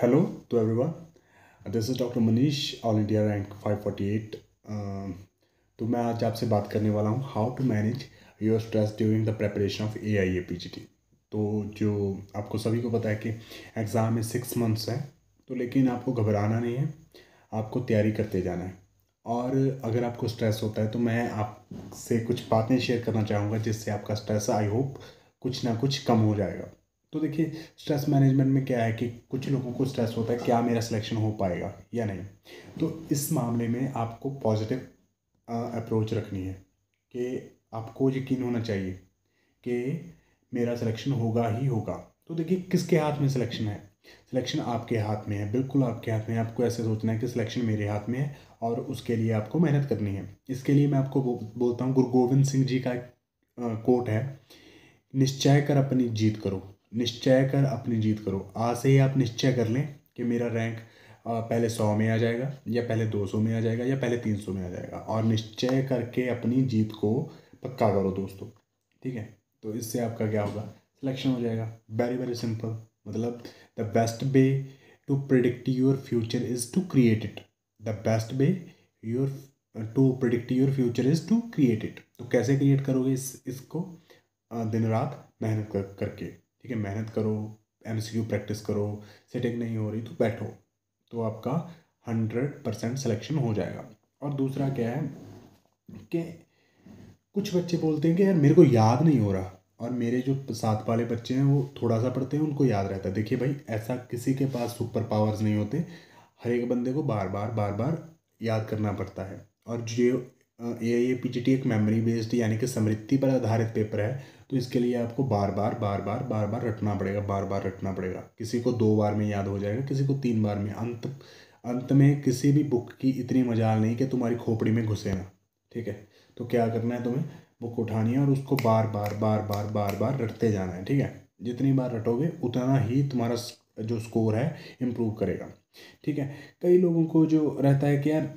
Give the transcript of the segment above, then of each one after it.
hello to everyone this is doctor Manish all India rank 548 तो मैं आज आपसे बात करने वाला हूँ how to manage your stress during the preparation of A I A P G T तो जो आपको सभी को पता है कि एग्ज़ाम में सिक्स मंथ्स हैं तो लेकिन आपको घबराना नहीं है आपको तैयारी करते जाना है और अगर आपको स्ट्रेस होता है तो मैं आपसे कुछ बातें शेयर करना चाहूँगा जिससे आपका स्ट्रेस आई होप कुछ ना कुछ कम हो जाएगा तो देखिए स्ट्रेस मैनेजमेंट में क्या है कि कुछ लोगों को स्ट्रेस होता है क्या मेरा सिलेक्शन हो पाएगा या नहीं तो इस मामले में आपको पॉजिटिव अप्रोच रखनी है कि आपको यकीन होना चाहिए कि मेरा सिलेक्शन होगा ही होगा तो देखिए किसके हाथ में सिलेक्शन है सिलेक्शन आपके हाथ में है बिल्कुल आपके हाथ में आपको ऐसे सोचना है कि सिलेक्शन मेरे हाथ में है और उसके लिए आपको मेहनत करनी है इसके लिए मैं आपको बोलता हूँ गुरु गोविंद सिंह जी का कोट है निश्चय कर अपनी जीत करो निश्चय कर अपनी जीत करो आज से ही आप निश्चय कर लें कि मेरा रैंक पहले सौ में आ जाएगा या पहले दो सौ में आ जाएगा या पहले तीन सौ में आ जाएगा और निश्चय करके अपनी जीत को पक्का करो दोस्तों ठीक है तो इससे आपका क्या होगा सिलेक्शन हो जाएगा वेरी वेरी सिंपल मतलब the best way to predict your future is to create it the best way your to predict your future is to create it तो कैसे क्रिएट करोगे इस इसको दिन रात मेहनत कर करके ठीक है मेहनत करो एम सी प्रैक्टिस करो सेटिंग नहीं हो रही तो बैठो तो आपका हंड्रेड परसेंट सलेक्शन हो जाएगा और दूसरा क्या है कि कुछ बच्चे बोलते हैं कि यार मेरे को याद नहीं हो रहा और मेरे जो साथ वाले बच्चे हैं वो थोड़ा सा पढ़ते हैं उनको याद रहता है देखिए भाई ऐसा किसी के पास सुपर पावर्स नहीं होते हर एक बंदे को बार बार बार बार याद करना पड़ता है और जो I A P G T एक मेमोरी बेस्ड यानी कि समृद्धि पर आधारित पेपर है तो इसके लिए आपको बार बार बार बार बार बार रटना पड़ेगा बार बार रटना पड़ेगा किसी को दो बार में याद हो जाएगा किसी को तीन बार में अंत अंत में किसी भी बुक की इतनी मजाल नहीं कि तुम्हारी खोपड़ी में घुसे ना ठीक है तो क्या करना है तुम्हें बुक उठानी है और उसको बार बार बार बार बार बार रटते जाना है ठीक है जितनी बार रटोगे उतना ही तुम्हारा जो स्कोर है इम्प्रूव करेगा ठीक है कई लोगों को जो रहता है कि यार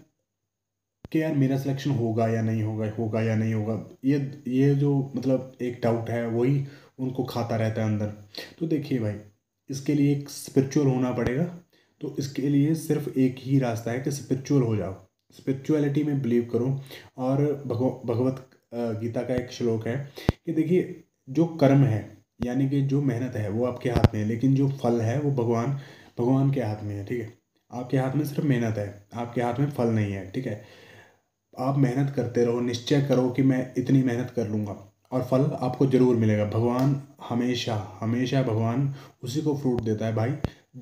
कि यार मेरा सिलेक्शन होगा या नहीं होगा होगा या नहीं होगा ये ये जो मतलब एक डाउट है वही उनको खाता रहता है अंदर तो देखिए भाई इसके लिए एक स्पिरिचुअल होना पड़ेगा तो इसके लिए सिर्फ एक ही रास्ता है कि स्पिरिचुअल हो जाओ स्पिरिचुअलिटी में बिलीव करो और भगव भगवत गीता का एक श्लोक है कि देखिए जो कर्म है यानी कि जो मेहनत है वो आपके हाथ में है लेकिन जो फल है वो भगवान भगवान के हाथ में है ठीक है आपके हाथ में सिर्फ मेहनत है आपके हाथ में फल नहीं है ठीक है आप मेहनत करते रहो निश्चय करो कि मैं इतनी मेहनत कर लूँगा और फल आपको ज़रूर मिलेगा भगवान हमेशा हमेशा भगवान उसी को फ्रूट देता है भाई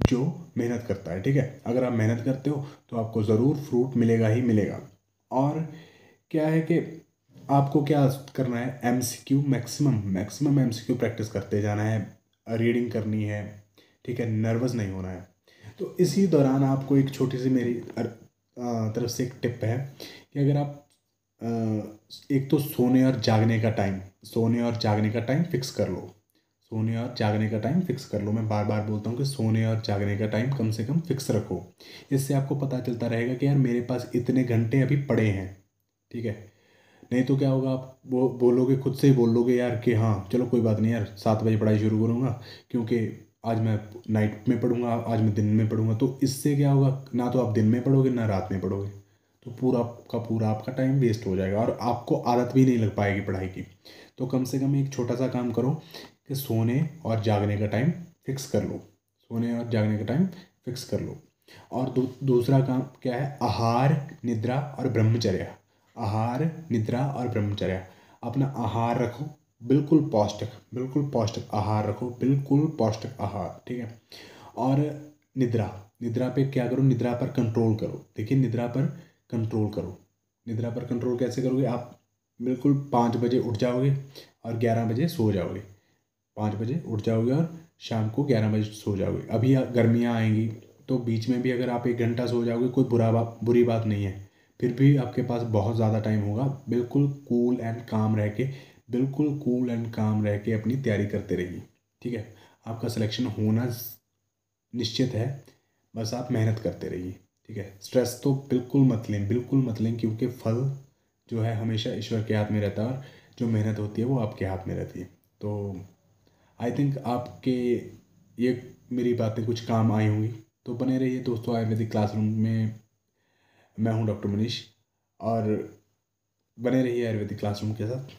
जो मेहनत करता है ठीक है अगर आप मेहनत करते हो तो आपको ज़रूर फ्रूट मिलेगा ही मिलेगा और क्या है कि आपको क्या करना है M C Q maximum maximum M C Q practice करते जाना है रीडिंग करनी है ठीक है नर्वस नहीं होना है तो इसी दौरान आपको एक छोटी सी मेरी तरफ से एक टिप है कि अगर आप एक तो सोने और जागने का टाइम सोने और जागने का टाइम फिक्स कर लो सोने और जागने का टाइम फिक्स कर लो मैं बार बार बोलता हूँ कि सोने और जागने का टाइम कम से कम फिक्स रखो इससे आपको पता चलता रहेगा कि यार मेरे पास इतने घंटे अभी पड़े हैं ठीक है नहीं तो क्या होगा आप वो बोलोगे खुद से ही बोल लोगे यार कि हाँ चलो कोई बात नहीं यार सात बजे पढ़ाई शुरू करूँगा क्योंकि आज मैं नाइट में पढ़ूंगा आज मैं दिन में पढ़ूंगा तो इससे क्या होगा ना तो आप दिन में पढ़ोगे ना रात में पढ़ोगे तो पूरा आपका पूरा आपका टाइम वेस्ट हो जाएगा और आपको आदत भी नहीं लग पाएगी पढ़ाई की तो कम से कम एक छोटा सा काम करो कि सोने और जागने का टाइम फिक्स कर लो सोने और जागने का टाइम फिक्स कर लो और दू, दूसरा काम क्या है आहार निद्रा और ब्रह्मचर्या आहार निद्रा और ब्रह्मचर्या अपना आहार रखो बिल्कुल पौष्टिक बिल्कुल पौष्टिक आहार रखो बिल्कुल पौष्टिक आहार ठीक है और निद्रा निद्रा पे क्या करो निद्रा पर कंट्रोल करो देखिए निद्रा पर कंट्रोल करो निद्रा पर कंट्रोल कैसे करोगे आप बिल्कुल पाँच बजे उठ जाओगे और ग्यारह बजे सो जाओगे पाँच बजे उठ जाओगे और शाम को ग्यारह बजे सो जाओगे अभी गर्मियाँ आएंगी तो बीच में भी अगर आप एक घंटा सो जाओगे कोई बुरा बात बुरी बात नहीं है फिर भी आपके पास बहुत ज़्यादा टाइम होगा बिल्कुल कूल एंड काम रह के बिल्कुल कूल एंड काम रह के अपनी तैयारी करते रहिए ठीक है आपका सिलेक्शन होना निश्चित है बस आप मेहनत करते रहिए ठीक है स्ट्रेस तो बिल्कुल मत लें बिल्कुल मत लें क्योंकि फल जो है हमेशा ईश्वर के हाथ में रहता है और जो मेहनत होती है वो आपके हाथ में रहती है तो आई थिंक आपके ये मेरी बातें कुछ काम आई होंगी तो बने रहिए दोस्तों आयुर्वेदिक क्लासरूम में मैं हूँ डॉक्टर मनीष और बने रहिए आयुर्वेदिक क्लासरूम के साथ